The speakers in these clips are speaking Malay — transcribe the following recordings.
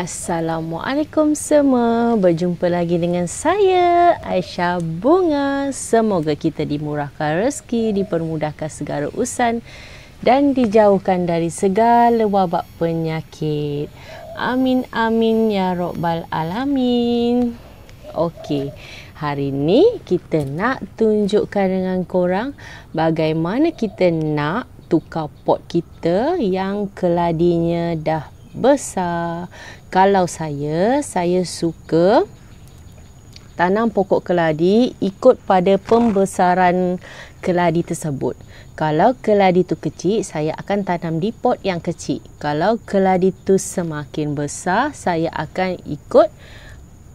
Assalamualaikum semua. Berjumpa lagi dengan saya Aisyah Bunga. Semoga kita dimurahkan rezeki, dipermudahkan segala urusan dan dijauhkan dari segala wabak penyakit. Amin amin ya rabbal alamin. Okey. Hari ni kita nak tunjukkan dengan korang bagaimana kita nak tukar pot kita yang keladinya dah besar. Kalau saya, saya suka tanam pokok keladi ikut pada pembesaran keladi tersebut. Kalau keladi tu kecil, saya akan tanam di pot yang kecil. Kalau keladi tu semakin besar, saya akan ikut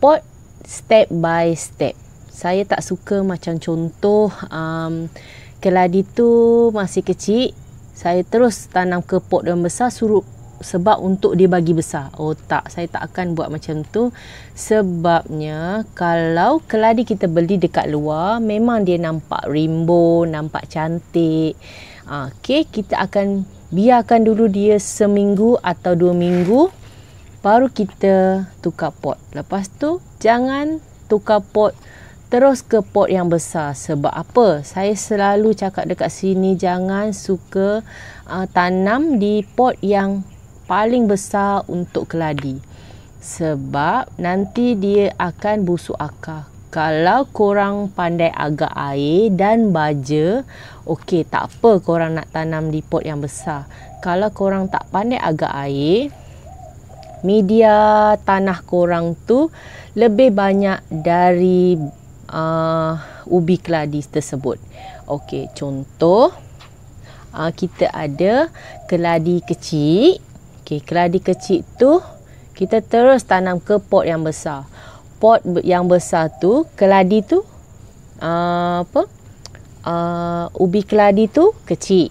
pot step by step. Saya tak suka macam contoh um, keladi tu masih kecil, saya terus tanam ke pot yang besar suruh sebab untuk dia bagi besar. Oh tak, saya tak akan buat macam tu. Sebabnya kalau keladi kita beli dekat luar, memang dia nampak rainbow, nampak cantik. Ah, okey, kita akan biarkan dulu dia seminggu atau dua minggu. Baru kita tukar pot. Lepas tu, jangan tukar pot terus ke pot yang besar sebab apa saya selalu cakap dekat sini jangan suka uh, tanam di pot yang paling besar untuk keladi sebab nanti dia akan busuk akar kalau korang pandai agak air dan baja, okey tak apa korang nak tanam di pot yang besar. Kalau korang tak pandai agak air, media tanah korang tu lebih banyak dari uh, ubi keladi tersebut. Okey, contoh uh, kita ada keladi kecil Okey, keladi kecil tu kita terus tanam ke pot yang besar. Pot yang besar tu, keladi tu uh, apa? Uh, ubi keladi tu kecil.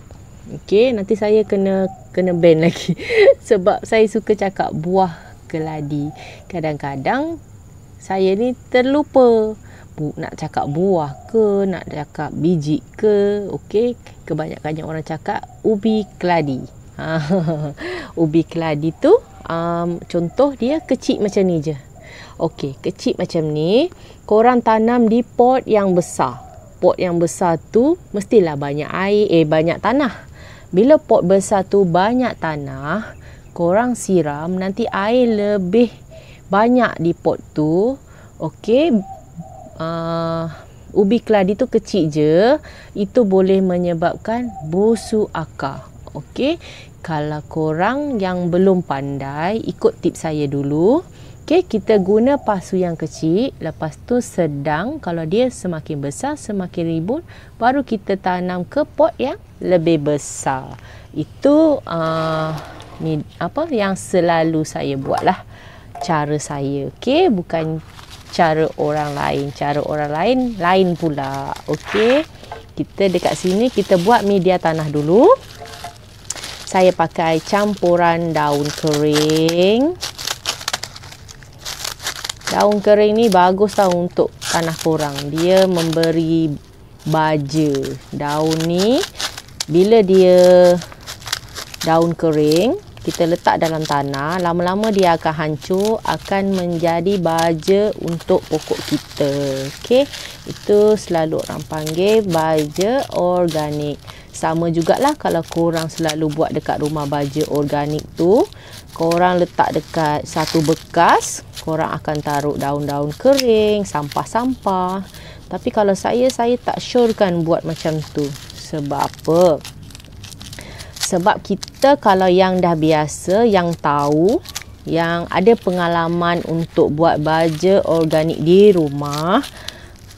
Okey, nanti saya kena kena ban lagi sebab saya suka cakap buah keladi. Kadang-kadang saya ni terlupa bu, nak cakap buah ke, nak cakap biji ke. Okey, kebanyakannya orang cakap ubi keladi. ubi keladi tu um, contoh dia kecil macam ni je. Okey, kecil macam ni, korang tanam di pot yang besar. Pot yang besar tu mestilah banyak air, eh banyak tanah. Bila pot besar tu banyak tanah, korang siram nanti air lebih banyak di pot tu. Okey, uh, ubi keladi tu kecil je, itu boleh menyebabkan busuk akar okey kalau korang yang belum pandai ikut tip saya dulu okey kita guna pasu yang kecil lepas tu sedang kalau dia semakin besar semakin ribut baru kita tanam ke pot yang lebih besar itu uh, ni apa yang selalu saya buatlah cara saya okey bukan cara orang lain cara orang lain lain pula okey kita dekat sini kita buat media tanah dulu saya pakai campuran daun kering. Daun kering ni baguslah untuk tanah korang. Dia memberi baja. Daun ni bila dia daun kering, kita letak dalam tanah, lama-lama dia akan hancur, akan menjadi baja untuk pokok kita. Okey, itu selalu orang panggil baja organik sama jugalah kalau korang selalu buat dekat rumah baja organik tu korang letak dekat satu bekas korang akan taruh daun-daun kering sampah-sampah tapi kalau saya saya tak sure kan buat macam tu sebab apa sebab kita kalau yang dah biasa yang tahu yang ada pengalaman untuk buat baja organik di rumah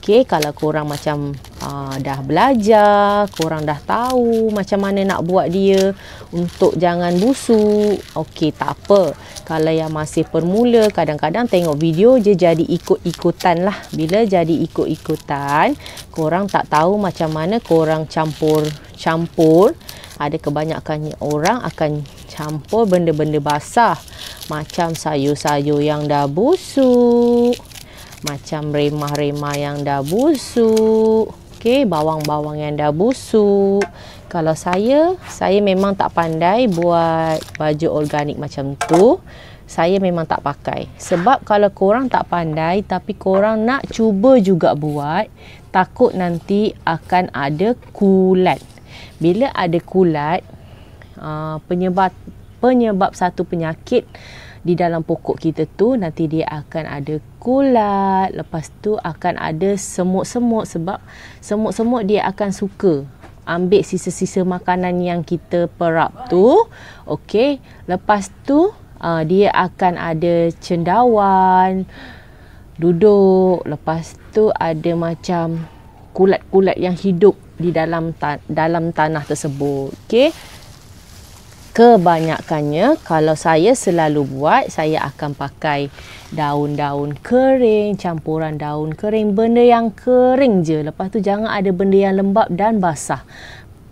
Okay, kalau korang macam Aa, ah, dah belajar, korang dah tahu macam mana nak buat dia untuk jangan busuk. Okey, tak apa. Kalau yang masih permula, kadang-kadang tengok video je jadi ikut-ikutan lah. Bila jadi ikut-ikutan, korang tak tahu macam mana korang campur-campur. Ada kebanyakan orang akan campur benda-benda basah. Macam sayur-sayur yang dah busuk. Macam remah-remah yang dah busuk okey bawang-bawang yang dah busuk kalau saya saya memang tak pandai buat baju organik macam tu saya memang tak pakai sebab kalau korang tak pandai tapi korang nak cuba juga buat takut nanti akan ada kulat bila ada kulat ah, penyebab penyebab satu penyakit di dalam pokok kita tu nanti dia akan ada kulat lepas tu akan ada semut-semut sebab semut-semut dia akan suka ambil sisa-sisa makanan yang kita perap tu okey lepas tu uh, dia akan ada cendawan duduk lepas tu ada macam kulat-kulat yang hidup di dalam ta- dalam tanah tersebut okey kebanyakannya kalau saya selalu buat saya akan pakai daun-daun kering campuran daun kering benda yang kering je lepas tu jangan ada benda yang lembab dan basah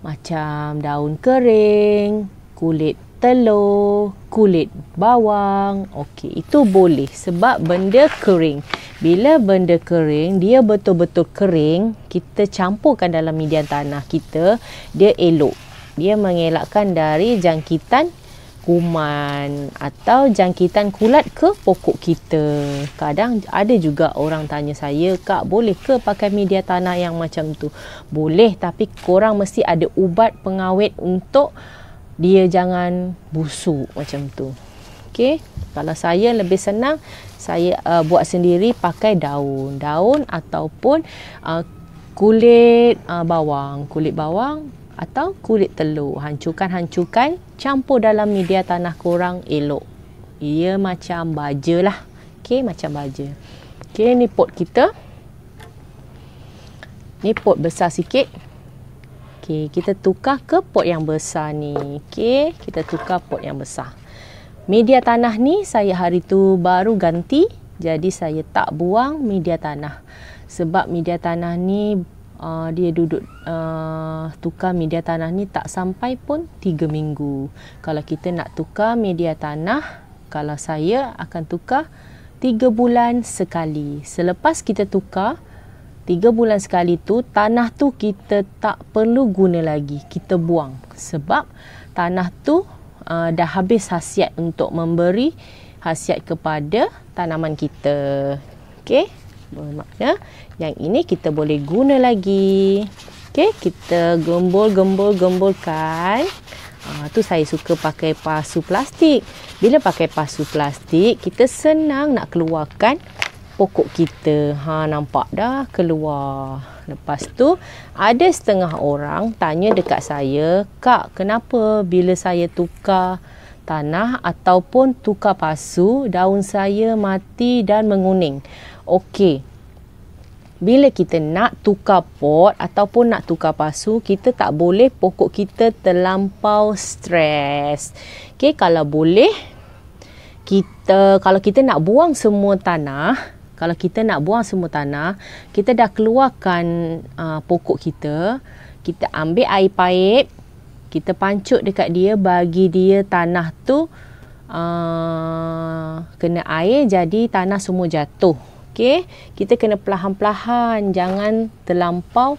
macam daun kering kulit telur kulit bawang okey itu boleh sebab benda kering bila benda kering dia betul-betul kering kita campurkan dalam median tanah kita dia elok dia mengelakkan dari jangkitan kuman atau jangkitan kulat ke pokok kita. Kadang ada juga orang tanya saya, Kak boleh ke pakai media tanah yang macam tu? Boleh tapi korang mesti ada ubat pengawet untuk dia jangan busuk macam tu. Okey, kalau saya lebih senang saya uh, buat sendiri pakai daun, daun ataupun uh, kulit uh, bawang, kulit bawang atau kulit telur. Hancurkan-hancurkan, campur dalam media tanah kurang elok. Ia macam baja lah. Okey, macam baja. Okey, ni pot kita. Ni pot besar sikit. Okey, kita tukar ke pot yang besar ni. Okey, kita tukar pot yang besar. Media tanah ni saya hari tu baru ganti. Jadi saya tak buang media tanah. Sebab media tanah ni uh, dia duduk uh, tukar media tanah ni tak sampai pun 3 minggu. Kalau kita nak tukar media tanah, kalau saya akan tukar 3 bulan sekali. Selepas kita tukar, 3 bulan sekali tu tanah tu kita tak perlu guna lagi. Kita buang sebab tanah tu uh, dah habis hasiat untuk memberi hasiat kepada tanaman kita. Okay? boleh mak ya. Yang ini kita boleh guna lagi. Okey, kita gembol gembol gembolkan. Ah ha, tu saya suka pakai pasu plastik. Bila pakai pasu plastik, kita senang nak keluarkan pokok kita. Ha nampak dah keluar. Lepas tu ada setengah orang tanya dekat saya, "Kak, kenapa bila saya tukar tanah ataupun tukar pasu, daun saya mati dan menguning?" Okey. Bila kita nak tukar pot ataupun nak tukar pasu, kita tak boleh pokok kita terlampau stres. Okey, kalau boleh kita kalau kita nak buang semua tanah, kalau kita nak buang semua tanah, kita dah keluarkan uh, pokok kita, kita ambil air paip, kita pancut dekat dia bagi dia tanah tu uh, kena air jadi tanah semua jatuh. Okey, kita kena perlahan-perlahan jangan terlampau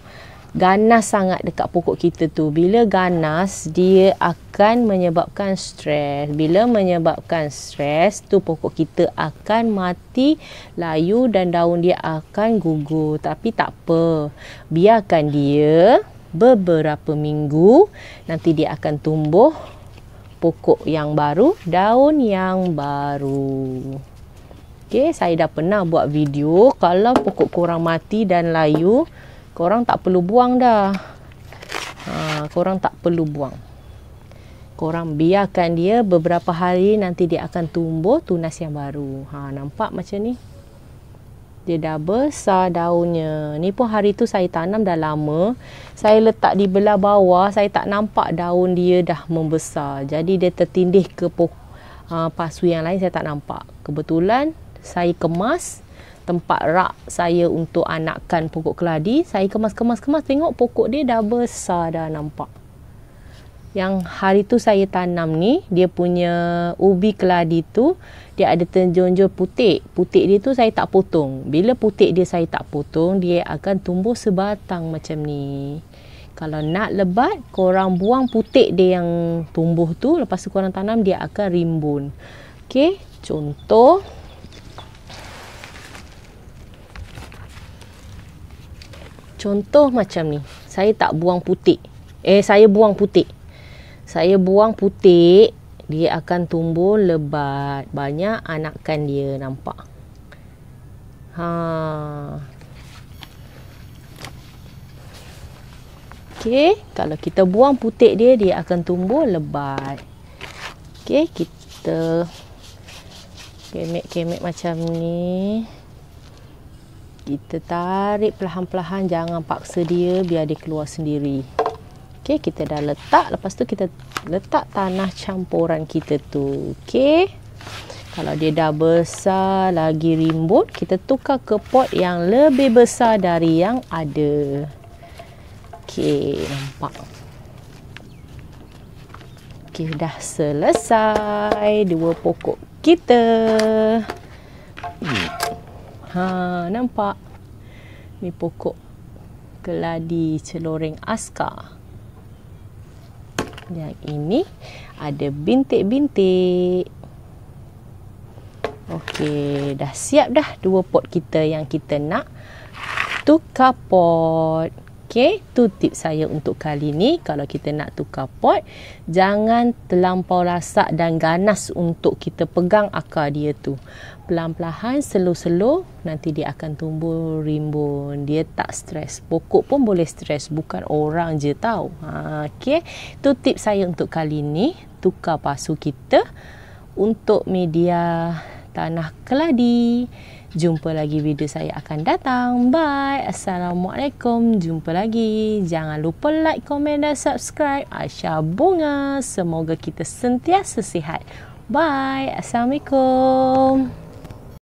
ganas sangat dekat pokok kita tu. Bila ganas, dia akan menyebabkan stres. Bila menyebabkan stres, tu pokok kita akan mati, layu dan daun dia akan gugur. Tapi tak apa. Biarkan dia beberapa minggu, nanti dia akan tumbuh pokok yang baru, daun yang baru. Okey, saya dah pernah buat video kalau pokok korang mati dan layu, korang tak perlu buang dah. Ha, korang tak perlu buang. Korang biarkan dia beberapa hari nanti dia akan tumbuh tunas yang baru. Ha, nampak macam ni? Dia dah besar daunnya. Ni pun hari tu saya tanam dah lama. Saya letak di belah bawah. Saya tak nampak daun dia dah membesar. Jadi dia tertindih ke pokok. Uh, ha, pasu yang lain saya tak nampak. Kebetulan saya kemas tempat rak saya untuk anakkan pokok keladi. Saya kemas-kemas-kemas tengok pokok dia dah besar dah nampak. Yang hari tu saya tanam ni, dia punya ubi keladi tu, dia ada terjunjur putik. Putik dia tu saya tak potong. Bila putik dia saya tak potong, dia akan tumbuh sebatang macam ni. Kalau nak lebat, korang buang putik dia yang tumbuh tu. Lepas tu korang tanam, dia akan rimbun. Okay, contoh. Contoh macam ni. Saya tak buang putik. Eh, saya buang putik. Saya buang putik, dia akan tumbuh lebat. Banyak anakkan dia nampak. Ha. okay. kalau kita buang putik dia, dia akan tumbuh lebat. Okay kita kemek-kemek macam ni kita tarik pelahan lahan jangan paksa dia biar dia keluar sendiri. Okey, kita dah letak lepas tu kita letak tanah campuran kita tu. Okey. Kalau dia dah besar lagi rimbun, kita tukar ke pot yang lebih besar dari yang ada. Okey, nampak. Okey, dah selesai dua pokok kita. Hmm. Ha, nampak? Ni pokok keladi celoreng aska Yang ini ada bintik-bintik. Okey, dah siap dah dua pot kita yang kita nak tukar pot. Okey, tu tip saya untuk kali ni kalau kita nak tukar pot, jangan terlampau rasak dan ganas untuk kita pegang akar dia tu. Pelan-pelan, selo selo. nanti dia akan tumbuh rimbun. Dia tak stres. Pokok pun boleh stres, bukan orang je tahu. Ha, Okey, tu tip saya untuk kali ni, tukar pasu kita untuk media Tanah Keladi. Jumpa lagi video saya akan datang. Bye. Assalamualaikum. Jumpa lagi. Jangan lupa like, komen dan subscribe. Aisyah Bunga. Semoga kita sentiasa sihat. Bye. Assalamualaikum.